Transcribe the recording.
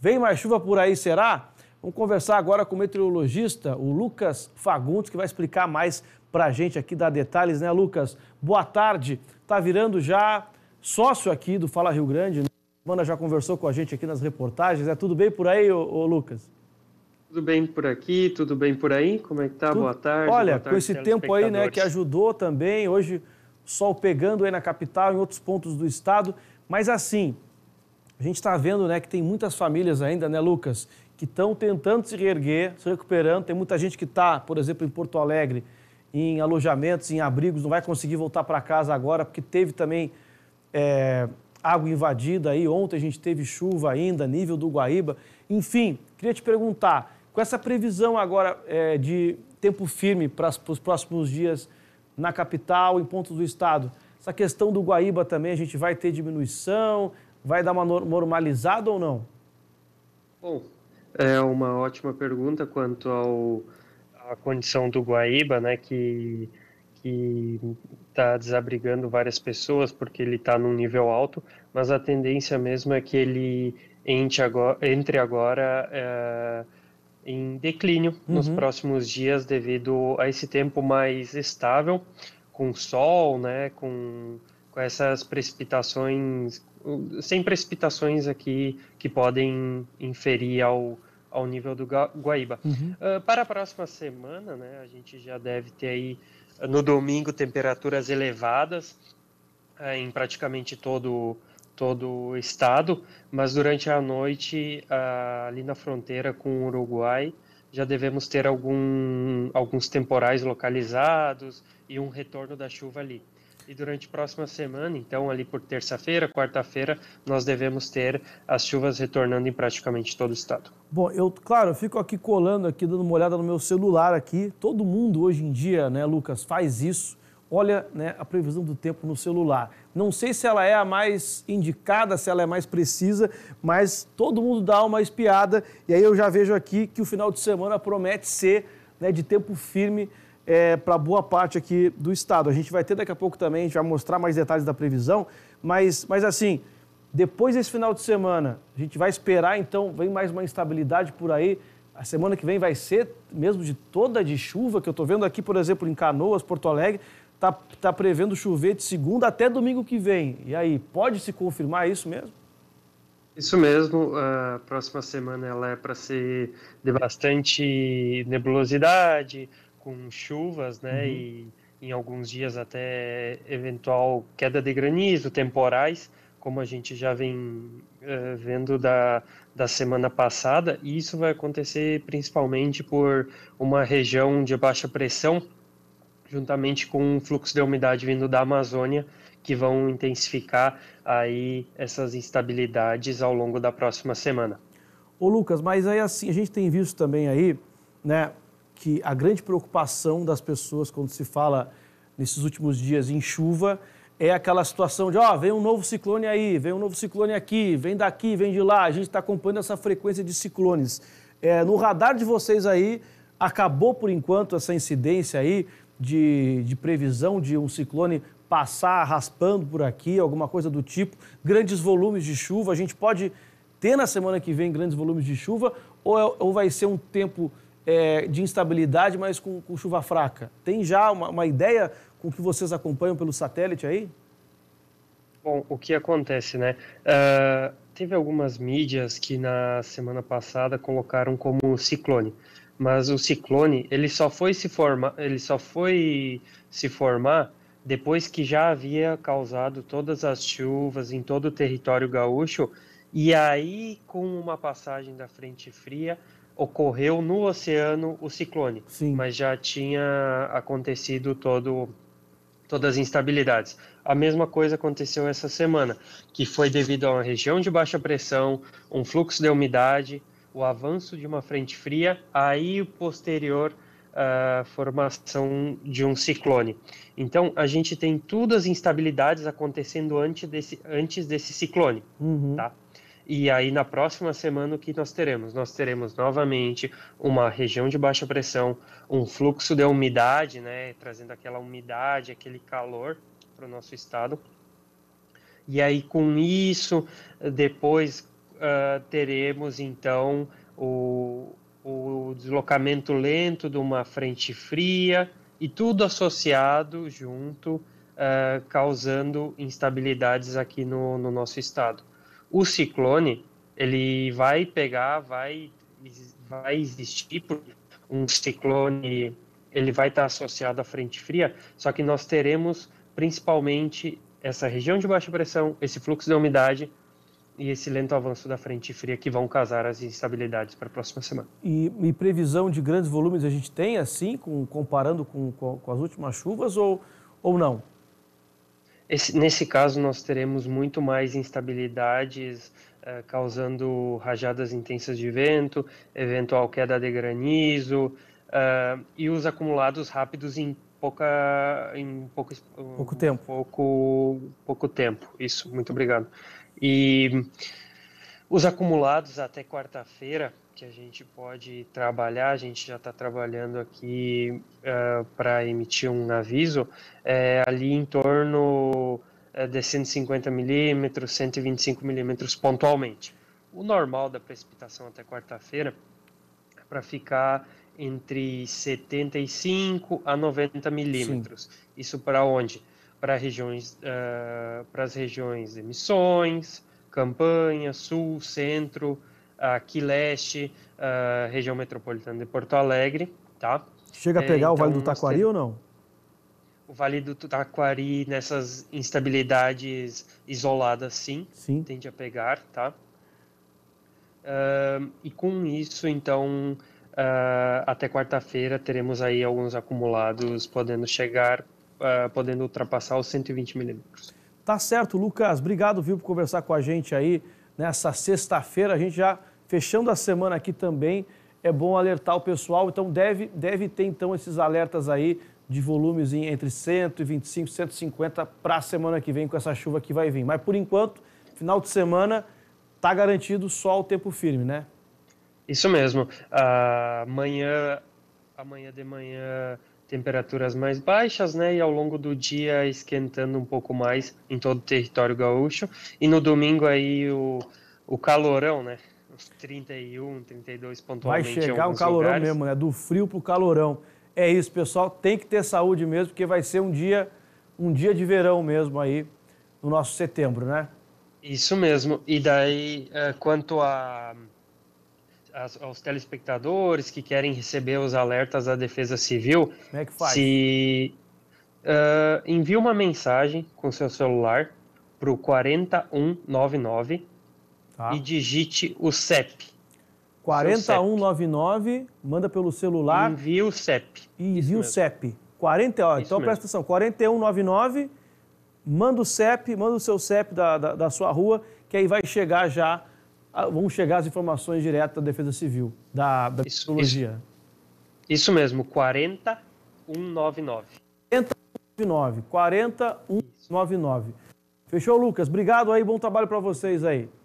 Vem mais chuva por aí, será? Vamos conversar agora com o meteorologista, o Lucas Fagundes, que vai explicar mais para a gente aqui, dar detalhes, né, Lucas? Boa tarde. Tá virando já sócio aqui do Fala Rio Grande. Né? Mana já conversou com a gente aqui nas reportagens. É tudo bem por aí, ô, ô, Lucas? Tudo bem por aqui, tudo bem por aí? Como é que tá? Tudo... Boa tarde. Olha, boa tarde, com esse tempo aí, né, que ajudou também. Hoje, sol pegando aí na capital, em outros pontos do estado. Mas assim, a gente está vendo né, que tem muitas famílias ainda, né, Lucas, que estão tentando se reerguer, se recuperando. Tem muita gente que está, por exemplo, em Porto Alegre, em alojamentos, em abrigos, não vai conseguir voltar para casa agora, porque teve também é, água invadida aí. Ontem a gente teve chuva ainda, nível do Guaíba. Enfim, queria te perguntar, com essa previsão agora é, de tempo firme para os próximos dias na capital, em pontos do estado, essa questão do Guaíba também, a gente vai ter diminuição, vai dar uma normalizada ou não? Bom, é uma ótima pergunta quanto ao a condição do Guaíba, né, que que está desabrigando várias pessoas porque ele está num nível alto, mas a tendência mesmo é que ele entre agora, entre agora é, em declínio uhum. nos próximos dias devido a esse tempo mais estável, com sol, né, com com essas precipitações, sem precipitações aqui que podem inferir ao, ao nível do Guaíba. Uhum. Uh, para a próxima semana, né, a gente já deve ter aí no domingo temperaturas elevadas uh, em praticamente todo todo o estado, mas durante a noite uh, ali na fronteira com o Uruguai já devemos ter algum, alguns temporais localizados e um retorno da chuva ali. E durante a próxima semana, então ali por terça-feira, quarta-feira, nós devemos ter as chuvas retornando em praticamente todo o estado. Bom, eu, claro, eu fico aqui colando aqui, dando uma olhada no meu celular aqui. Todo mundo hoje em dia, né, Lucas, faz isso. Olha né, a previsão do tempo no celular. Não sei se ela é a mais indicada, se ela é mais precisa, mas todo mundo dá uma espiada. E aí eu já vejo aqui que o final de semana promete ser né, de tempo firme é, para boa parte aqui do estado. A gente vai ter daqui a pouco também, a gente vai mostrar mais detalhes da previsão, mas, mas assim, depois desse final de semana, a gente vai esperar, então, vem mais uma instabilidade por aí. A semana que vem vai ser mesmo de toda de chuva, que eu estou vendo aqui, por exemplo, em Canoas, Porto Alegre, está tá prevendo chover de segunda até domingo que vem. E aí, pode se confirmar isso mesmo? Isso mesmo, a próxima semana ela é para ser de bastante nebulosidade, com chuvas, né? Uhum. E em alguns dias até eventual queda de granizo, temporais, como a gente já vem eh, vendo da, da semana passada. E isso vai acontecer principalmente por uma região de baixa pressão, juntamente com um fluxo de umidade vindo da Amazônia, que vão intensificar aí essas instabilidades ao longo da próxima semana. Ô Lucas, mas aí assim, a gente tem visto também aí, né, que a grande preocupação das pessoas quando se fala nesses últimos dias em chuva é aquela situação de, ó, oh, vem um novo ciclone aí, vem um novo ciclone aqui, vem daqui, vem de lá. A gente está acompanhando essa frequência de ciclones. É, no radar de vocês aí, acabou por enquanto essa incidência aí de, de previsão de um ciclone passar raspando por aqui, alguma coisa do tipo, grandes volumes de chuva. A gente pode ter na semana que vem grandes volumes de chuva ou, é, ou vai ser um tempo é, de instabilidade, mas com, com, chuva fraca. Tem já uma, uma ideia com o que vocês acompanham pelo satélite aí? Bom, o que acontece, né? Uh, teve algumas mídias que na semana passada colocaram como ciclone, mas o ciclone ele só foi se formar, ele só foi se formar depois que já havia causado todas as chuvas em todo o território gaúcho e aí com uma passagem da frente fria ocorreu no oceano o ciclone, Sim. mas já tinha acontecido todo todas as instabilidades. A mesma coisa aconteceu essa semana, que foi devido a uma região de baixa pressão, um fluxo de umidade, o avanço de uma frente fria, aí o posterior a ah, formação de um ciclone. Então, a gente tem todas as instabilidades acontecendo antes desse, antes desse ciclone. Uhum. Tá? E aí, na próxima semana, o que nós teremos? Nós teremos novamente uma região de baixa pressão, um fluxo de umidade, né, trazendo aquela umidade, aquele calor para o nosso estado. E aí, com isso, depois uh, teremos então o, o deslocamento lento de uma frente fria e tudo associado junto, uh, causando instabilidades aqui no, no nosso estado. O ciclone, ele vai pegar, vai, vai existir, um ciclone, ele vai estar associado à frente fria, só que nós teremos principalmente essa região de baixa pressão, esse fluxo de umidade e esse lento avanço da frente fria que vão causar as instabilidades para a próxima semana. E, e previsão de grandes volumes a gente tem assim, com, comparando com, com, com as últimas chuvas ou, ou não? Esse, nesse caso, nós teremos muito mais instabilidades eh, causando rajadas intensas de vento, eventual queda de granizo eh, e os acumulados rápidos em pouca em pouco, pouco tempo pouco pouco tempo isso muito obrigado e os acumulados até quarta-feira que a gente pode trabalhar, a gente já está trabalhando aqui uh, eh, para emitir um aviso, é, ali em torno eh, de 150 milímetros, 125 milímetros pontualmente. O normal da precipitação até quarta-feira é para ficar entre 75 a 90 milímetros. Isso para onde? Para regiões, uh, para as regiões de Missões, Campanha, Sul, Centro, aqui leste, uh, região metropolitana de Porto Alegre, tá? Chega a é, pegar é, então, o Vale do Taquari ou não? O Vale do Taquari, nessas instabilidades isoladas, sim, sim. tende a pegar, tá? Uh, e com isso, então, uh, até quarta-feira teremos aí alguns acumulados podendo chegar, podendo ultrapassar os 120 milímetros. Tá certo, Lucas. Obrigado, viu, por conversar com a gente aí nessa sexta-feira. A gente já Fechando a semana aqui também, é bom alertar o pessoal, então deve, deve ter então esses alertas aí de volumes em, entre 125 e 150 para a semana que vem com essa chuva que vai vir. Mas por enquanto, final de semana, está garantido só o tempo firme, né? Isso mesmo. Amanhã, amanhã de manhã temperaturas mais baixas, né? E ao longo do dia esquentando um pouco mais em todo o território gaúcho. E no domingo aí o, o calorão, né? Uns 31, 32 pontualmente. Vai chegar um calorão lugares. mesmo, né? Do frio pro calorão. É isso, pessoal. Tem que ter saúde mesmo, porque vai ser um dia, um dia de verão mesmo aí no nosso setembro, né? Isso mesmo. E daí, eh, quanto a, aos telespectadores que querem receber os alertas da Defesa Civil, como é que faz? Se uh, envie uma mensagem com seu celular para o 4199 tá. e digite o CEP. 4199, manda pelo celular. Envia o CEP. E envia o CEP. 40, ó, então mesmo. presta atenção, 4199, manda o CEP, manda o seu CEP da, da, da sua rua, que aí vai chegar já, vão chegar as informações direto da Defesa Civil, da, da isso, psicologia. Isso, isso mesmo, 4199. 4199, 4199. Fechou, Lucas? Obrigado aí, bom trabalho para vocês aí.